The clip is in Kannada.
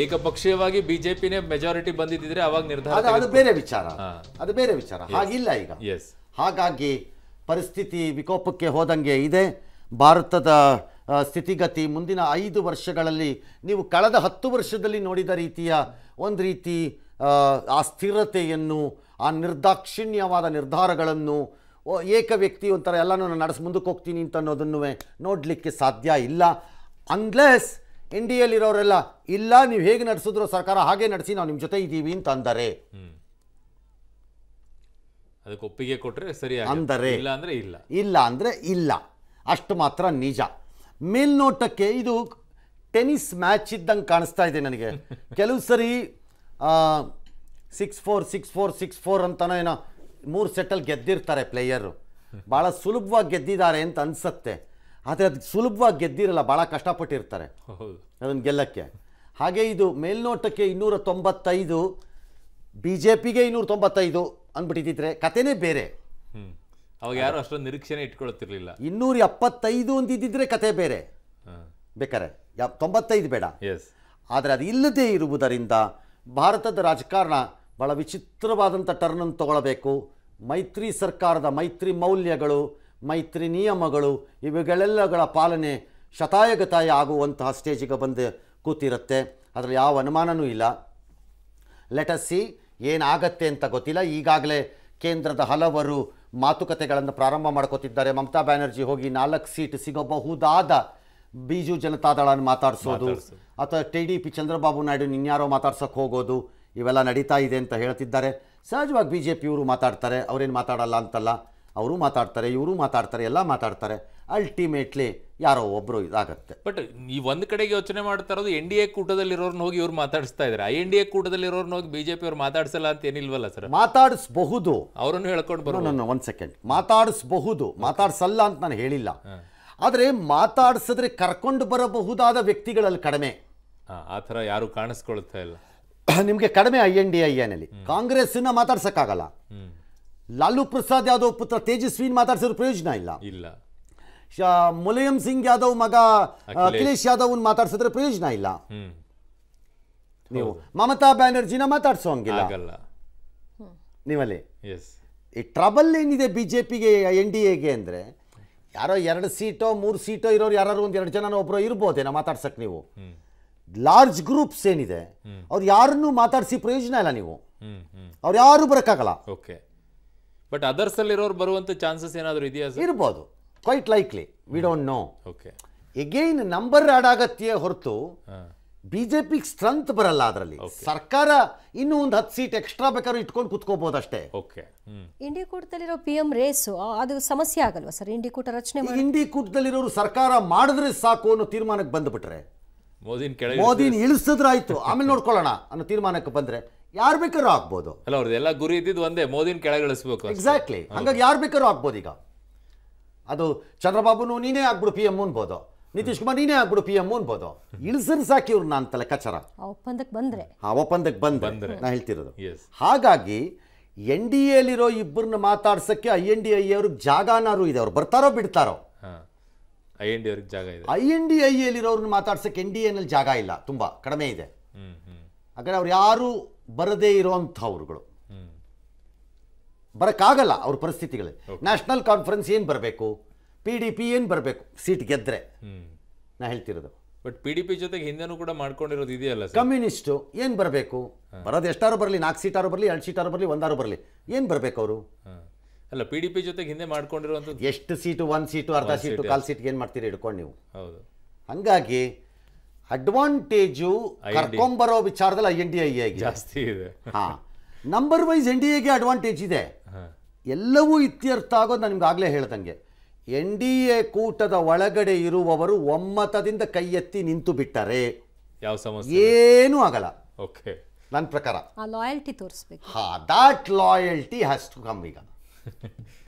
ಏಕಪಕ್ಷೀಯವಾಗಿ ಬಿಜೆಪಿನೇ ಮೆಜಾರಿಟಿ ಬಂದಿದ್ದಿದ್ರೆ ಅವಾಗ ನಿರ್ಧಾರ ಅದು ಬೇರೆ ವಿಚಾರ ಅದು ಬೇರೆ ವಿಚಾರ ಹಾಗಿಲ್ಲ ಈಗ ಎಸ್ ಹಾಗಾಗಿ ಪರಿಸ್ಥಿತಿ ವಿಕೋಪಕ್ಕೆ ಹೋದಂಗೆ ಇದೆ ಭಾರತದ ಸ್ಥಿತಿಗತಿ ಮುಂದಿನ ಐದು ವರ್ಷಗಳಲ್ಲಿ ನೀವು ಕಳೆದ ಹತ್ತು ವರ್ಷದಲ್ಲಿ ನೋಡಿದ ರೀತಿಯ ಒಂದು ರೀತಿ ಆ ಸ್ಥಿರತೆಯನ್ನು ಆ ನಿರ್ದಾಕ್ಷಿಣ್ಯವಾದ ನಿರ್ಧಾರಗಳನ್ನು ಏಕ ವ್ಯಕ್ತಿ ಒಂಥರ ಎಲ್ಲನೂ ನಾನು ನಡೆಸಿ ಮುಂದಕ್ಕೆ ಹೋಗ್ತೀನಿ ಅಂತ ಅನ್ನೋದನ್ನು ನೋಡಲಿಕ್ಕೆ ಸಾಧ್ಯ ಇಲ್ಲ ಅನ್ಲೆಸ್ ಎನ್ ಡಿ ಎಲ್ಲಿರೋರೆಲ್ಲ ಇಲ್ಲ ನೀವು ಹೇಗೆ ನಡೆಸಿದ್ರು ಸರ್ಕಾರ ಹಾಗೆ ನಡೆಸಿ ನಾವು ನಿಮ್ಮ ಜೊತೆ ಇದ್ದೀವಿ ಅಂತ ಅಂದರೆ ಅದಕ್ಕೆ ಒಪ್ಪಿಗೆ ಕೊಟ್ಟರೆ ಸರಿ ಅಂದರೆ ಇಲ್ಲ ಅಂದರೆ ಇಲ್ಲ ಇಲ್ಲ ಅಂದರೆ ಇಲ್ಲ ಅಷ್ಟು ಮಾತ್ರ ನಿಜ ಮೇಲ್ನೋಟಕ್ಕೆ ಇದು ಟೆನಿಸ್ ಮ್ಯಾಚ್ ಇದ್ದಂಗೆ ಕಾಣಿಸ್ತಾ ಇದೆ ನನಗೆ ಕೆಲವು ಸರಿ six four six four six four ಅಂತ ಏನೋ ಮೂರು ಸೆಟ್ಟಲ್ಲಿ ಗೆದ್ದಿರ್ತಾರೆ ಪ್ಲೇಯರು ಭಾಳ ಸುಲಭವಾಗಿ ಗೆದ್ದಿದ್ದಾರೆ ಅಂತ ಅನಿಸತ್ತೆ ಆದರೆ ಅದು ಸುಲಭವಾಗಿ ಗೆದ್ದಿರಲ್ಲ ಭಾಳ ಕಷ್ಟಪಟ್ಟಿರ್ತಾರೆ ಅದನ್ನು ಗೆಲ್ಲಕ್ಕೆ ಹಾಗೆ ಇದು ಮೇಲ್ನೋಟಕ್ಕೆ ಇನ್ನೂರ ತೊಂಬತ್ತೈದು ಬಿ ಜೆ ಪಿಗೆ ಇನ್ನೂರ ತೊಂಬತ್ತೈದು ಅಂದ್ಬಿಟ್ಟಿದ್ದರೆ ಕಥೆನೇ ಬೇರೆ ಅವಾಗ ಯಾರು ಅಷ್ಟೊಂದು ನಿರೀಕ್ಷೆ ಇಟ್ಕೊಳ್ತಿರ್ಲಿಲ್ಲ ಇನ್ನೂರ ಎಪ್ಪತ್ತೈದು ಅಂತಿದ್ದರೆ ಕತೆ ಬೇರೆ ಬೇಕಾರೆ ತೊಂಬತ್ತೈದು ಬೇಡ ಎಸ್ ಆದರೆ ಅದು ಇಲ್ಲದೇ ಇರುವುದರಿಂದ ಭಾರತದ ರಾಜಕಾರಣ ಭಾಳ ವಿಚಿತ್ರವಾದಂಥ ಟರ್ನನ್ನು ತಗೊಳ್ಬೇಕು ಮೈತ್ರಿ ಸರ್ಕಾರದ ಮೈತ್ರಿ ಮೌಲ್ಯಗಳು ಮೈತ್ರಿ ನಿಯಮಗಳು ಇವುಗಳೆಲ್ಲಗಳ ಪಾಲನೆ ಶತಾಯಗತಾಯ ಆಗುವಂತಹ ಸ್ಟೇಜಿಗೆ ಬಂದು ಕೂತಿರುತ್ತೆ ಅದರಲ್ಲಿ ಯಾವ ಅನುಮಾನವೂ ಇಲ್ಲ ಲೆಟಸ್ಸಿ ಏನಾಗತ್ತೆ ಅಂತ ಗೊತ್ತಿಲ್ಲ ಈಗಾಗಲೇ ಕೇಂದ್ರದ ಹಲವರು ಮಾತುಕತೆಗಳನ್ನು ಪ್ರಾರಂಭ ಮಾಡ್ಕೋತಿದ್ದಾರೆ ಮಮತಾ ಬ್ಯಾನರ್ಜಿ ಹೋಗಿ ನಾಲ್ಕು ಸೀಟ್ ಸಿಗಬಹುದಾದ ಬಿಜು ಜನತಾದಳನ್ನು ಮಾತಾಡಿಸೋದು ಅಥವಾ T D P Chandrababu Naidu ಇನ್ಯಾರೋ ಮಾತಾಡ್ಸೋಕ್ಕೆ ಹೋಗೋದು ಇವೆಲ್ಲ ನಡೀತಾ ಇದೆ ಅಂತ ಹೇಳ್ತಿದ್ದಾರೆ ಸಹಜವಾಗಿ ಬಿ ಜೆ ಪಿಯವರು ಮಾತಾಡ್ತಾರೆ ಅವರೇನು ಮಾತಾಡಲ್ಲ ಅಂತಲ್ಲ ಅವರು ಮಾತಾಡ್ತಾರೆ ಇವರು ಮಾತಾಡ್ತಾರೆ ಎಲ್ಲ ಮಾತಾಡ್ತಾರೆ ಅಲ್ಟಿಮೇಟ್ಲಿ ಯಾರೋ ಒಬ್ಬರು ಇದಾಗುತ್ತೆ ಬಟ್ ಈ ಒಂದು ಕಡೆಗೆ ಯೋಚನೆ ಮಾಡ್ತಾ ಇರೋದು ಎನ್ ಡಿ ಎ ಕೂಟದಲ್ಲಿರೋರ್ನ ಹೋಗಿ ಇವ್ರು ಮಾತಾಡಿಸ್ತಾ ಇದ್ದಾರೆ ಎನ್ ಡಿ ಎ ಕೂಟದಲ್ಲಿರೋರ್ನ ಹೋಗಿ ಬಿಜೆಪಿ ಅವ್ರು ಮಾತಾಡಿಸಲ್ಲ ಅಂತ ಏನಿಲ್ವಲ್ಲ ಸರ್ ಮಾತಾಡಿಸಬಹುದು ಅವರನ್ನು ಹೇಳ್ಕೊಂಡು ಬರೋ ನಾನು ಒಂದು ಸೆಕೆಂಡ್ ಮಾತಾಡಿಸಬಹುದು ಮಾತಾಡ್ಸಲ್ಲ ಅಂತ ನಾನು ಹೇಳಿಲ್ಲ ಆದರೆ ಮಾತಾಡಿಸಿದ್ರೆ ಕರ್ಕೊಂಡು ಬರಬಹುದಾದ ವ್ಯಕ್ತಿಗಳಲ್ಲಿ ಕಡಿಮೆ ಆ ಥರ ಯಾರು ಕಾಣಿಸ್ಕೊಳ್ತಾ ಇಲ್ಲ ನಿಮಗೆ ಕಡಿಮೆ ಐ ಎನ್ ಡಿ ಐ ಎನಲ್ಲಿ ಕಾಂಗ್ರೆಸ್ನ ಮಾತಾಡ್ಸಕ್ಕಾಗಲ್ಲ ಲಾಲು ಪ್ರಸಾದ್ ಯಾದವ್ ಪುತ್ರ ತೇಜಸ್ವಿನ್ ಮಾತಾಡ್ಸಿರೋ ಪ್ರಯೋಜನ ಇಲ್ಲ ಇಲ್ಲ ಮುಲಾಯಂ ಸಿಂಗ್ ಯಾದವ್ ಮಗ ಅಖಿಲೇಶ್ ಯಾದವ್ ಮಾತಾಡ್ಸಿದ್ರೆ ಪ್ರಯೋಜನ ಇಲ್ಲ ನೀವು ಮಮತಾ ಬ್ಯಾನರ್ಜಿನ ಮಾತಾಡ್ಸೋ ಹಂಗಿಲ್ಲ ನೀವಲ್ಲಿ ಈ ಟ್ರಬಲ್ ಏನಿದೆ ಬಿ ಜೆ ಪಿಗೆ ಎನ್ ಡಿ ಎಗೆ ಅಂದರೆ ಯಾರೋ ಎರಡು ಸೀಟೋ ಮೂರು ಸೀಟೋ ಇರೋರು ಯಾರು ಒಂದು ಎರಡು ಜನ ಒಬ್ಬರು ಇರ್ಬೋದೇನೋ ಮಾತಾಡ್ಸಕ್ ನೀವು ಲಾರ್ಜ್ ಗ್ರೂಪ್ಸ್ ಏನಿದೆ ಅವ್ರು ಯಾರನ್ನೂ ಮಾತಾಡಿಸಿ ಪ್ರಯೋಜನ ಇಲ್ಲ ನೀವು ಅವ್ರು ಯಾರು ಬರೋಕ್ಕಾಗಲ್ಲ ಓಕೆ ಬಟ್ ಅದರ್ಸ್ ಅಲ್ಲಿ ಇರೋರು ಬರುವಂತ ಚಾನ್ಸಸ್ ಏನಾದರೂ ಇದೆಯಾ ಇರ್ಬೋದು quite likely we don't know okay again number add ಆಗತ್ತೆ ಹೊರತು ಬಿಜೆಪಿ ಜೆ ಸ್ಟ್ರೆಂತ್ ಬರಲ್ಲ ಅದರಲ್ಲಿ ಸರ್ಕಾರ ಇನ್ನೂ ಒಂದು ಹತ್ತು ಸೀಟ್ ಎಕ್ಸ್ಟ್ರಾ ಬೇಕಾದ್ರೂ ಇಟ್ಕೊಂಡು ಕುತ್ಕೋಬಹುದು ಅಷ್ಟೇ ಓಕೆ ಇಂಡಿ ಕೂಟದಲ್ಲಿರೋ ಪಿ ಎಂ ರೇಸ್ ಅದು ಸಮಸ್ಯೆ ಆಗಲ್ವಾ ಸರ್ ಇಂಡಿ ಕೂಟ ರಚನೆ ಇಂಡಿ ಕೂಟದಲ್ಲಿರೋರು ಸರ್ಕಾರ ಮಾಡಿದ್ರೆ ಸಾಕು ಅನ್ನೋ ತೀರ್ಮಾನಕ್ಕೆ ಬಂದ್ಬಿಟ್ರೆ ಮೋದಿನ ಆಯ್ತು ಆಮೇಲೆ ನೋಡ್ಕೊಳ್ಳೋಣ ಅನ್ನೋ ತೀರ್ಮಾನಕ್ಕೆ ಬಂದ್ರೆ ಯಾರು ಬೇಕಾದ್ರೂ ಆಗ್ಬೋದು ಅಲ್ಲ ಅವ್ರದ್ದು ಎಲ್ಲ ಗುರಿ ಇದ್ದಿದ್ದು ಒಂದೇ ಮೋದಿನ ಕೆಳಗಿಳಿಸ್ಬೇಕು ಎಕ್ಸಾಕ್ಟ್ಲಿ ಹಾಗಾಗಿ ಯಾರು ಬೇಕಾದ್ರೂ ಆಗ್ಬೋದು ಈಗ ಅದು ಚಂದ್ರಬಾಬುನು ನೀನೇ ಆಗ್ಬಿಡು ಪಿ ಎಮ್ ಅನ್ಬೋದು ನಿತೀಶ್ ಕುಮಾರ್ ನೀನೇ ಆಗ್ಬಿಡು ಪಿ ಎಮ್ ಅನ್ಬೋದು ಇಳಿಸರ್ ಸಾಕಿ ಇವ್ರು ಅಂತ ತಲೆಕಾಚಾರ ಒಪ್ಪಂದಕ್ಕೆ ಬಂದ್ರೆ ಆ ಒಪ್ಪಂದಕ್ಕೆ ಬಂದ್ರೆ ನಾ ಹೇಳ್ತಿರೋದು ಹಾಗಾಗಿ ಎನ್ ಡಿ ಎಲ್ಲಿರೋ ಇಬ್ಬರನ್ನ ಮಾತಾಡ್ಸಕ್ಕೆ ಐ ಎನ್ ಡಿ ಐ ಅವ್ರಿಗೆ ಜಾಗನಾರು ಇದೆ ಅವ್ರು ಬರ್ತಾರೋ ಬಿಡ್ತಾರೋ ಐ ಎನ್ ಡಿ ಅವ್ರಿಗೆ ಜಾಗ ಇದೆ ಐ ಎನ್ ಡಿ ಐ ಎಲಿರೋರ್ನ ಮಾತಾಡ್ಸಕ್ಕೆ ಎನ್ ಡಿ ಎನಲ್ಲಿ ಜಾಗ ಇಲ್ಲ ತುಂಬಾ ಕಡಿಮೆ ಇದೆ ಹಾಗಾದ್ರೆ ಅವ್ರು ಯಾರು ಬರದೇ ಇರೋಂಥವ್ರುಗಳು ಬರೋಕ್ಕಾಗಲ್ಲ ಅವ್ರ ಪರಿಸ್ಥಿತಿಗಳು ನ್ಯಾಷನಲ್ ಕಾನ್ಫರೆನ್ಸ್ ಏನು ಬರಬೇಕು ಪಿ ಡಿ ಪಿ ಏನು ಬರಬೇಕು ಸೀಟ್ ಗೆದ್ದರೆ ನಾ ಹೇಳ್ತಿರೋದು ಬಟ್ ಪಿ ಡಿ ಪಿ ಜೊತೆಗೆ ಹಿಂದೆನೂ ಕೂಡ ಮಾಡ್ಕೊಂಡಿರೋದು ಇದೆಯಲ್ಲ ಕಮ್ಯುನಿಸ್ಟು ಏನು ಬರಬೇಕು ಬರೋದು ಎಷ್ಟಾರು ಬರಲಿ ನಾಲ್ಕು ಸೀಟಾರು ಬರಲಿ ಎರಡು ಸೀಟಾರು ಬರಲಿ ಒಂದಾರು ಬರಲಿ ಏನು ಬರಬೇಕು ಅವರು ಅಲ್ಲ ಪಿ ಡಿ ಪಿ ಜೊತೆಗೆ ಹಿಂದೆ ಮಾಡ್ಕೊಂಡಿರುವಂಥದ್ದು ಎಷ್ಟು ಸೀಟು ಒಂದು ಸೀಟು ಅರ್ಧ ಸೀಟು ಕಾಲು ಸೀಟ್ಗೆ ಏನು ಮಾಡ್ತೀರಿ ಹಿಡ್ಕೊಂಡು ನೀವು ಹೌದು ಹಾಗಾಗಿ ಅಡ್ವಾಂಟೇಜು ಕರ್ಕೊಂಬರೋ ವಿಚಾರದಲ್ಲಿ ಐ ಎನ್ ಡಿ ಐ ಜಾಸ್ತಿ ಇದೆ ಹಾ ನಂಬರ್ ವೈಸ್ ಎನ್ ಡಿ ಎಗೆ ಅಡ್ವಾಂಟೇಜ್ ಇದೆ ಎಲ್ಲವೂ ಇತ್ಯರ್ಥ ಆಗೋದು ನಾನು ನಿಮ್ಗಾಗಲೇ ಹೇಳ್ದಂಗೆ ಎನ್ ಡಿ ಎ ಕೂಟದ ಒಳಗಡೆ ಇರುವವರು ಒಮ್ಮತದಿಂದ ಕೈ ಎತ್ತಿ ನಿಂತು ಬಿಟ್ಟರೆ ಯಾವ ಸಮಸ್ಯೆ ಏನೂ ಆಗಲ್ಲ ಓಕೆ ನನ್ನ ಪ್ರಕಾರ ಲಾಯಲ್ಟಿ ತೋರಿಸ್ಬೇಕು ಹಾ that loyalty has to come ಈಗ